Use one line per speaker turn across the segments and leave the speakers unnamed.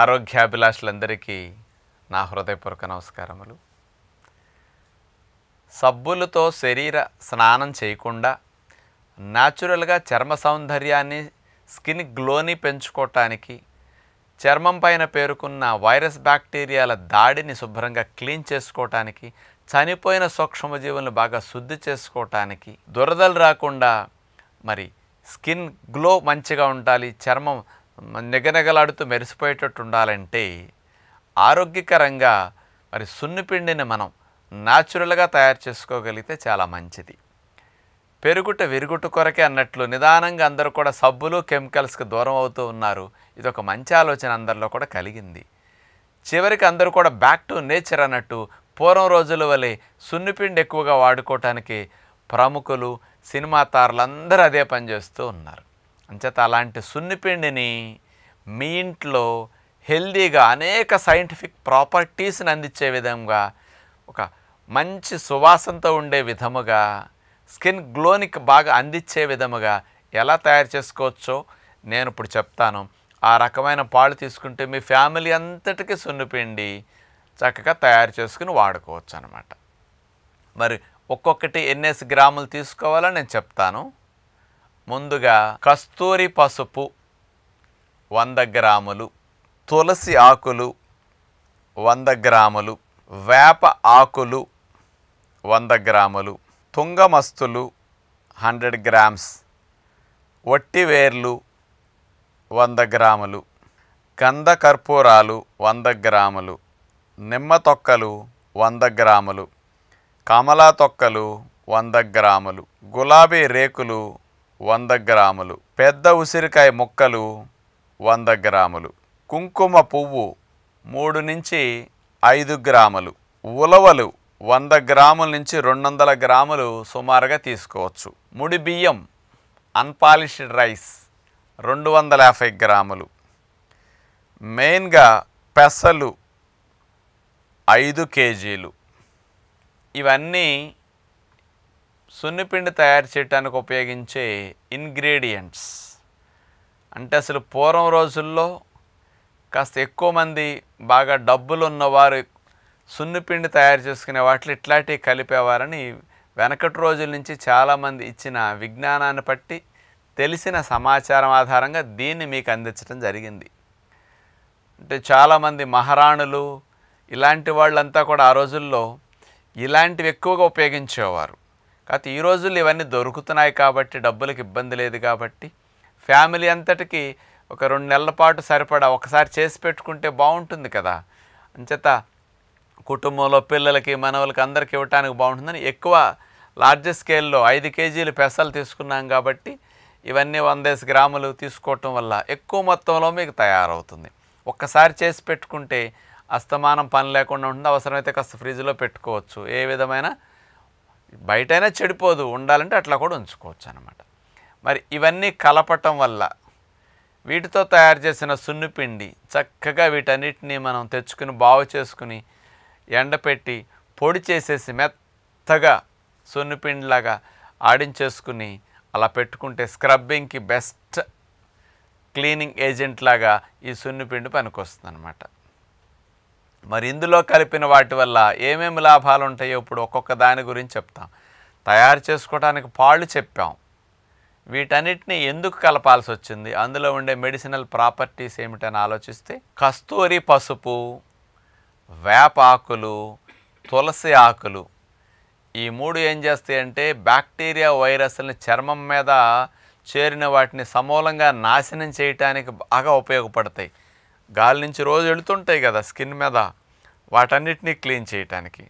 ఆరోగ్యాభిలాషులందరికీ నా హృదయపూర్వక నమస్కారములు సబ్బులతో శరీర స్నానం చేయకుండా న్యాచురల్గా చర్మ సౌందర్యాన్ని స్కిన్ గ్లోని పెంచుకోవటానికి చర్మం పైన పేరుకున్న వైరస్ బ్యాక్టీరియాల దాడిని శుభ్రంగా క్లీన్ చేసుకోవటానికి చనిపోయిన సూక్ష్మజీవులను బాగా శుద్ధి చేసుకోవటానికి దురదలు రాకుండా మరి స్కిన్ గ్లో మంచిగా ఉండాలి చర్మం నిగనగలాడుతూ మెరిసిపోయేటట్టు ఉండాలంటే ఆరోగ్యకరంగా మరి సున్నిపిండిని మనం న్యాచురల్గా తయారు చేసుకోగలిగితే చాలా మంచిది పెరుగుట విరుగుట కొరకే అన్నట్లు నిదానంగా అందరూ కూడా సబ్బులు కెమికల్స్కి దూరం అవుతూ ఉన్నారు ఇది ఒక మంచి ఆలోచన అందరిలో కూడా కలిగింది చివరికి అందరూ కూడా బ్యాక్ టు నేచర్ అన్నట్టు పూర్వం రోజుల వలె సున్నిపిండి ఎక్కువగా వాడుకోవటానికి ప్రముఖులు సినిమా తారలు అందరూ అదే పనిచేస్తూ ఉన్నారు అంచేత అలాంటి సున్నిపిండిని మీ ఇంట్లో హెల్దీగా అనేక సైంటిఫిక్ ప్రాపర్టీస్ని అందించే విధంగా ఒక మంచి సువాసనతో ఉండే విధముగా స్కిన్ గ్లోని బాగా అందించే విధముగా ఎలా తయారు చేసుకోవచ్చో నేను ఇప్పుడు చెప్తాను ఆ రకమైన పాలు తీసుకుంటే మీ ఫ్యామిలీ అంతటికి సున్నిపిండి చక్కగా తయారు చేసుకుని వాడుకోవచ్చు అనమాట మరి ఒక్కొక్కటి ఎన్ఎస్ గ్రాములు తీసుకోవాలో నేను చెప్తాను ముందుగా కస్తూరి పసుపు వంద గ్రాములు తులసి ఆకులు వంద గ్రాములు వేప ఆకులు వంద గ్రాములు తుంగమస్తులు హండ్రెడ్ గ్రామ్స్ వట్టివేర్లు వంద గ్రాములు కంద కర్పూరాలు వంద గ్రాములు నిమ్మ తొక్కలు వంద గ్రాములు కమలా తొక్కలు వంద గ్రాములు గులాబీ రేకులు వంద గ్రాములు పెద్ద ఉసిరికాయ ముక్కలు వంద గ్రాములు కుంకుమ పువ్వు మూడు నుంచి ఐదు గ్రాములు ఉలవలు వంద గ్రాముల నుంచి రెండు వందల గ్రాములు సుమారుగా తీసుకోవచ్చు ముడి బియ్యం అన్పాలిష్డ్ రైస్ రెండు వందల యాభై గ్రాములు మెయిన్గా పెసలు ఐదు కేజీలు ఇవన్నీ సున్నిపిండి తయారు చేయడానికి ఉపయోగించే ఇంగ్రీడియంట్స్ అంటే అసలు పూర్వం రోజుల్లో కాస్త ఎక్కువ మంది బాగా డబ్బులు ఉన్నవారు సున్నిపిండి తయారు చేసుకునే వాటిలో ఇట్లాంటివి కలిపేవారని వెనకటి రోజుల నుంచి చాలామంది ఇచ్చిన విజ్ఞానాన్ని బట్టి తెలిసిన సమాచారం ఆధారంగా దీన్ని మీకు అందించడం జరిగింది అంటే చాలామంది మహారాణులు ఇలాంటి వాళ్ళంతా కూడా ఆ రోజుల్లో ఇలాంటివి ఎక్కువగా ఉపయోగించేవారు కాకపోతే ఈ రోజుల్లో ఇవన్నీ దొరుకుతున్నాయి కాబట్టి డబ్బులకు ఇబ్బంది లేదు కాబట్టి ఫ్యామిలీ అంతటికి ఒక రెండు నెలల పాటు సరిపడా ఒకసారి చేసి పెట్టుకుంటే బాగుంటుంది కదా అంచేత కుటుంబంలో పిల్లలకి మనవలకి అందరికి ఇవ్వటానికి బాగుంటుందని ఎక్కువ లార్జ్ స్కేల్లో ఐదు కేజీలు పెసలు తీసుకున్నాం కాబట్టి ఇవన్నీ వందేసి గ్రాములు తీసుకోవటం వల్ల ఎక్కువ మొత్తంలో మీకు తయారవుతుంది ఒక్కసారి చేసి పెట్టుకుంటే అస్తమానం పని లేకుండా ఉంటుంది అవసరమైతే కాస్త ఫ్రిడ్జ్లో పెట్టుకోవచ్చు ఏ విధమైన బయటైనా చెడిపోదు ఉండాలంటే అట్లా కూడా ఉంచుకోవచ్చు అనమాట మరి ఇవన్నీ కలపటం వల్ల వీటితో తయారు చేసిన సున్నిపిండి చక్కగా వీటన్నిటినీ మనం తెచ్చుకుని బాగు చేసుకుని ఎండపెట్టి పొడి చేసేసి మెత్తగా సున్నిపిండిలాగా ఆడించేసుకుని అలా పెట్టుకుంటే స్క్రబ్బింగ్కి బెస్ట్ క్లీనింగ్ ఏజెంట్ లాగా ఈ సున్నిపిండి పనికొస్తుంది అనమాట మరి ఇందులో కలిపిన వాటి వల్ల ఏమేమి లాభాలు ఉంటాయో ఇప్పుడు ఒక్కొక్క దాని గురించి చెప్తాం తయారు చేసుకోవడానికి పాళ్ళు చెప్పాం వీటన్నిటిని ఎందుకు కలపాల్సి వచ్చింది అందులో ఉండే మెడిసినల్ ప్రాపర్టీస్ ఏమిటని ఆలోచిస్తే కస్తూరి పసుపు వేప ఆకులు తులసి ఆకులు ఈ మూడు ఏం చేస్తాయంటే బ్యాక్టీరియా వైరస్ని చర్మం మీద చేరిన వాటిని సమూలంగా నాశనం చేయటానికి బాగా ఉపయోగపడతాయి గాలి నుంచి రోజు వెళుతుంటాయి కదా స్కిన్ మీద వాటన్నిటినీ క్లీన్ చేయటానికి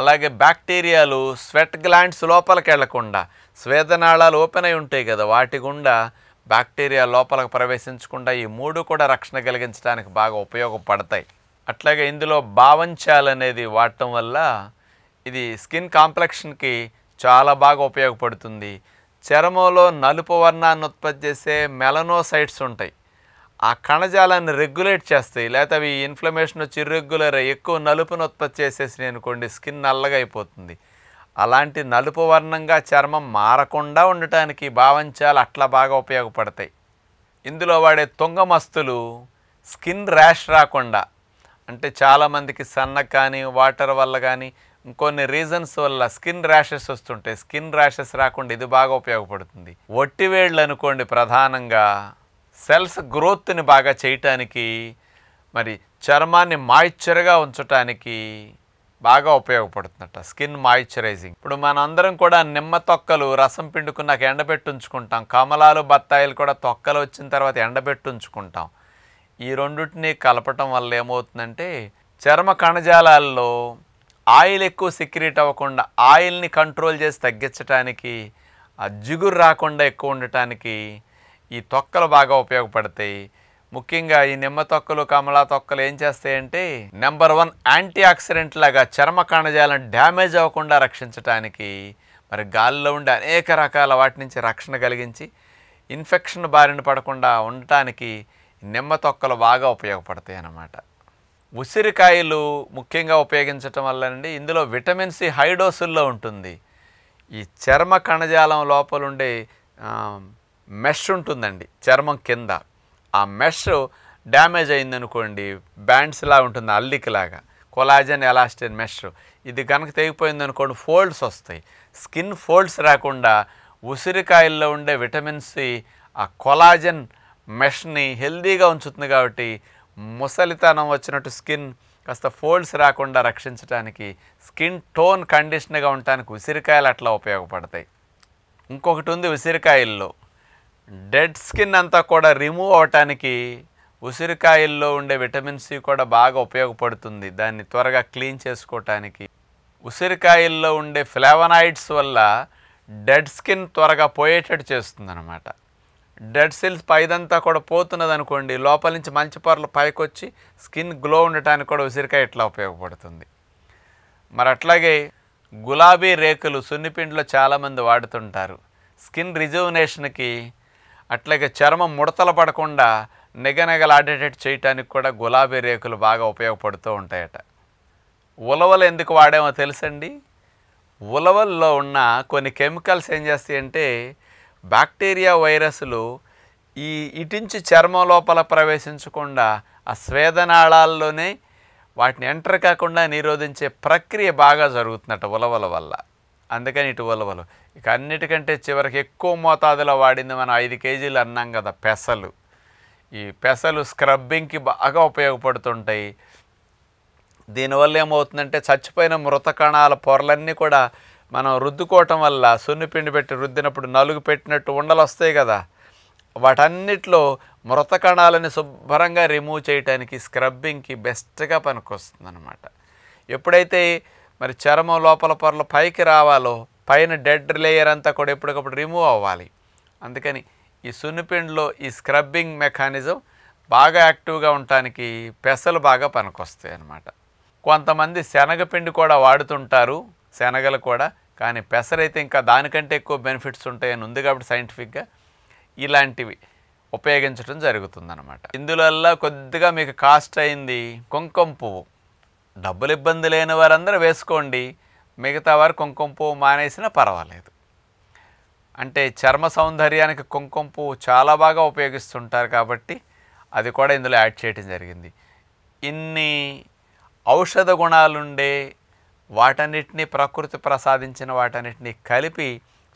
అలాగే బ్యాక్టీరియాలు స్వెట్ గ్లాండ్స్ లోపలికి వెళ్లకుండా స్వేదనాళాలు ఓపెన్ అయి ఉంటాయి కదా వాటి గుండా బ్యాక్టీరియా లోపలకు ప్రవేశించకుండా ఈ మూడు కూడా రక్షణ కలిగించడానికి బాగా ఉపయోగపడతాయి అట్లాగే ఇందులో భావంచాలు అనేది వాడటం వల్ల ఇది స్కిన్ కాంప్లెక్షన్కి చాలా బాగా ఉపయోగపడుతుంది చర్మంలో నలుపు వర్ణాన్ని ఉత్పత్తి చేసే మెలనోసైట్స్ ఉంటాయి ఆ కణజాలాన్ని రెగ్యులేట్ చేస్తాయి లేకపోతే అవి ఇన్ఫ్లమేషన్ వచ్చి ఇర్రెగ్యులర్ ఎక్కువ నలుపును ఉత్పత్తి చేసేసినాయి అనుకోండి స్కిన్ నల్లగా అయిపోతుంది అలాంటి నలుపు వర్ణంగా చర్మం మారకుండా ఉండటానికి భావంచాలు అట్లా బాగా ఉపయోగపడతాయి ఇందులో వాడే తుంగమస్తులు స్కిన్ ర్యాష్ రాకుండా అంటే చాలామందికి సన్న కానీ వాటర్ వల్ల కానీ ఇంకొన్ని రీజన్స్ వల్ల స్కిన్ ర్యాషెస్ వస్తుంటాయి స్కిన్ ర్యాషెస్ రాకుండా ఇది బాగా ఉపయోగపడుతుంది ఒట్టివేళ్ళు అనుకోండి ప్రధానంగా సెల్స్ గ్రోత్ని బాగా చేయటానికి మరి చర్మాన్ని మాయిశ్చర్గా ఉంచటానికి బాగా ఉపయోగపడుతుందట స్కిన్ మాయిశ్చరైజింగ్ ఇప్పుడు మనందరం కూడా నిమ్మ తొక్కలు రసం పిండుకున్నాక ఎండబెట్టుంచుకుంటాం కమలాలు బత్తాయిలు కూడా తొక్కలు వచ్చిన తర్వాత ఎండబెట్టుంచుకుంటాం ఈ రెండింటిని కలపటం వల్ల ఏమవుతుందంటే చర్మ కణజాలాల్లో ఆయిల్ ఎక్కువ సిక్రీట్ అవ్వకుండా ఆయిల్ని కంట్రోల్ చేసి తగ్గించటానికి ఆ జిగురు రాకుండా ఎక్కువ ఉండటానికి ఈ తొక్కలు బాగా ఉపయోగపడతాయి ముఖ్యంగా ఈ నిమ్మ తొక్కలు కమలా తొక్కలు ఏం చేస్తాయంటే నెంబర్ వన్ యాంటీ ఆక్సిడెంట్ లాగా చర్మ కణజాలను డ్యామేజ్ అవ్వకుండా రక్షించడానికి మరి గాలిలో ఉండే అనేక రకాల వాటి నుంచి రక్షణ కలిగించి ఇన్ఫెక్షన్ బారిన పడకుండా ఉండటానికి నిమ్మ తొక్కలు బాగా ఉపయోగపడతాయి అన్నమాట ఉసిరికాయలు ముఖ్యంగా ఉపయోగించటం వల్లనండి ఇందులో విటమిన్ సి హైడోసుల్లో ఉంటుంది ఈ చర్మ కణజాలం లోపలుండే మెష్ ఉంటుందండి చర్మం కింద ఆ మెష్ డ్యామేజ్ అయిందనుకోండి బ్యాండ్స్లా ఉంటుంది అల్లికలాగా కొలాజన్ ఎలాస్టిన్ మెష్ ఇది కనుక తెగిపోయింది అనుకోండి ఫోల్డ్స్ వస్తాయి స్కిన్ ఫోల్డ్స్ రాకుండా ఉసిరికాయల్లో ఉండే విటమిన్ సి ఆ కొలాజన్ మెష్ని హెల్దీగా ఉంచుతుంది కాబట్టి ముసలితనం వచ్చినట్టు స్కిన్ కాస్త ఫోల్డ్స్ రాకుండా రక్షించడానికి స్కిన్ టోన్ కండిషన్గా ఉండటానికి ఉసిరికాయలు అట్లా ఉపయోగపడతాయి ఇంకొకటి ఉంది ఉసిరికాయల్లో డెడ్ స్కిన్ అంతా కూడా రిమూవ్ అవటానికి ఉసిరికాయల్లో ఉండే విటమిన్ సి కూడా బాగా ఉపయోగపడుతుంది దాన్ని త్వరగా క్లీన్ చేసుకోవటానికి ఉసిరికాయల్లో ఉండే ఫ్లేవనాయిడ్స్ వల్ల డెడ్ స్కిన్ త్వరగా పోయేటట్టు చేస్తుంది అనమాట డెడ్ సెల్స్ పైదంతా కూడా పోతున్నది అనుకోండి లోపల నుంచి మంచి పొరలు పైకొచ్చి స్కిన్ గ్లో ఉండటానికి కూడా ఉసిరికాయ ఇట్లా ఉపయోగపడుతుంది మరి అట్లాగే గులాబీ రేకులు సున్నిపిండిలో చాలామంది వాడుతుంటారు స్కిన్ రిజర్వినేషన్కి అట్లాగే చర్మం ముడతలు పడకుండా నిగనగలాడేటట్టు చేయటానికి కూడా గులాబీ రేకులు బాగా ఉపయోగపడుతూ ఉంటాయట ఉలవలు ఎందుకు వాడామో తెలుసండి ఉలవల్లో ఉన్న కొన్ని కెమికల్స్ ఏం చేస్తాయంటే బ్యాక్టీరియా వైరస్లు ఈ ఇటించి చర్మం లోపల ప్రవేశించకుండా ఆ స్వేదనాళాల్లోనే వాటిని ఎంటర్ కాకుండా నిరోధించే ప్రక్రియ బాగా జరుగుతుందట ఉలవల వల్ల అందుకని ఇటు ఉలవలు ఇక అన్నిటికంటే చివరికి ఎక్కువ మోతాదులో వాడింది మనం ఐదు కేజీలు అన్నాం కదా పెసలు ఈ పెసలు స్క్రబ్బింగ్కి బాగా ఉపయోగపడుతుంటాయి దీనివల్ల ఏమవుతుందంటే చచ్చిపోయిన మృత కణాల పొరలన్నీ కూడా మనం రుద్దుకోవటం వల్ల సున్నిపిండి పెట్టి రుద్దినప్పుడు నలుగు పెట్టినట్టు ఉండలు వస్తాయి కదా వాటన్నిటిలో మృత కణాలని శుభ్రంగా రిమూవ్ చేయడానికి స్క్రబ్బింగ్కి బెస్ట్గా పనికొస్తుంది అనమాట ఎప్పుడైతే మరి చర్మం లోపల పొరలు పైకి రావాలో పైన డెడ్ లేయర్ అంతా కూడా ఎప్పటికప్పుడు రిమూవ్ అవ్వాలి అందుకని ఈ సున్నిపిండిలో ఈ స్క్రబ్బింగ్ మెకానిజం బాగా యాక్టివ్గా ఉండటానికి పెసలు బాగా పనికొస్తాయి అన్నమాట కొంతమంది శనగపిండి కూడా వాడుతుంటారు శనగలు కూడా కానీ పెసరైతే ఇంకా దానికంటే ఎక్కువ బెనిఫిట్స్ ఉంటాయని ఉంది కాబట్టి సైంటిఫిక్గా ఇలాంటివి ఉపయోగించడం జరుగుతుందన్నమాట ఇందులో కొద్దిగా మీకు కాస్ట్ అయింది కుంకుమ పువ్వు డబ్బులు ఇబ్బంది లేని వారందరూ వేసుకోండి మిగతా వారు కుంకుమ పువ్వు మానేసినా పర్వాలేదు అంటే చర్మ సౌందర్యానికి కుంకుమ పువ్వు చాలా బాగా ఉపయోగిస్తుంటారు కాబట్టి అది కూడా ఇందులో యాడ్ చేయడం జరిగింది ఇన్ని ఔషధ గుణాలుండే వాటన్నిటినీ ప్రకృతి ప్రసాదించిన వాటన్నిటినీ కలిపి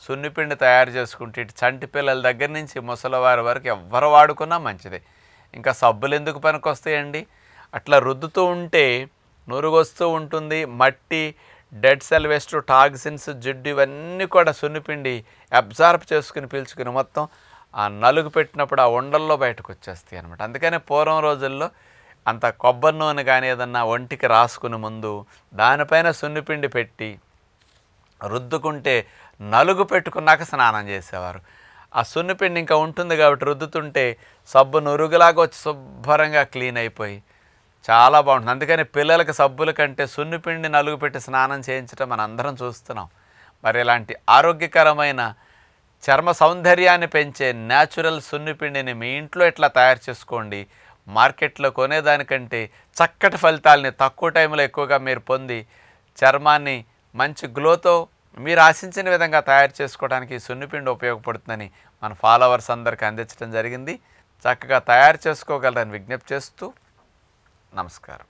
సున్నిపిండి తయారు చేసుకుంటే చంటి పిల్లల దగ్గర నుంచి ముసలివారి వరకు ఎవ్వరు వాడుకున్నా మంచిదే ఇంకా సబ్బులు ఎందుకు పనికొస్తాయండి అట్లా రుద్దుతూ ఉంటే నురుగొస్తూ ఉంటుంది మట్టి డెడ్ సెల్ వేస్ట్ టాక్సిన్స్ జిడ్డు ఇవన్నీ కూడా సున్నిపిండి అబ్జార్బ్ చేసుకుని పీల్చుకుని మొత్తం ఆ నలుగు పెట్టినప్పుడు ఆ ఉండల్లో బయటకు వచ్చేస్తాయి అనమాట అందుకనే పూర్వం రోజుల్లో అంత కొబ్బరి నూనె కానీ ఏదన్నా ఒంటికి రాసుకుని ముందు దానిపైన సున్నిపిండి పెట్టి రుద్దుకుంటే నలుగు పెట్టుకున్నాక స్నానం చేసేవారు ఆ సున్నిపిండి ఇంకా ఉంటుంది కాబట్టి రుద్దుతుంటే సబ్బు నురుగులాగా వచ్చి శుభ్రంగా క్లీన్ అయిపోయి చాలా బాగుంటుంది అందుకని పిల్లలకి సబ్బుల కంటే సున్నిపిండి నలుగు పెట్టి స్నానం చేయించడం మనం అందరం చూస్తున్నాం మరి ఇలాంటి ఆరోగ్యకరమైన చర్మ సౌందర్యాన్ని పెంచే న్యాచురల్ సున్నిపిండిని మీ ఇంట్లో ఎట్లా తయారు చేసుకోండి మార్కెట్లో కొనేదానికంటే చక్కటి ఫలితాలని తక్కువ టైంలో ఎక్కువగా మీరు పొంది చర్మాన్ని మంచి గ్లోతో మీరు ఆశించిన విధంగా తయారు చేసుకోవడానికి సున్నిపిండి ఉపయోగపడుతుందని మన ఫాలోవర్స్ అందరికీ అందించడం జరిగింది చక్కగా తయారు చేసుకోగలరని విజ్ఞప్తి చేస్తూ നമസ്കാരം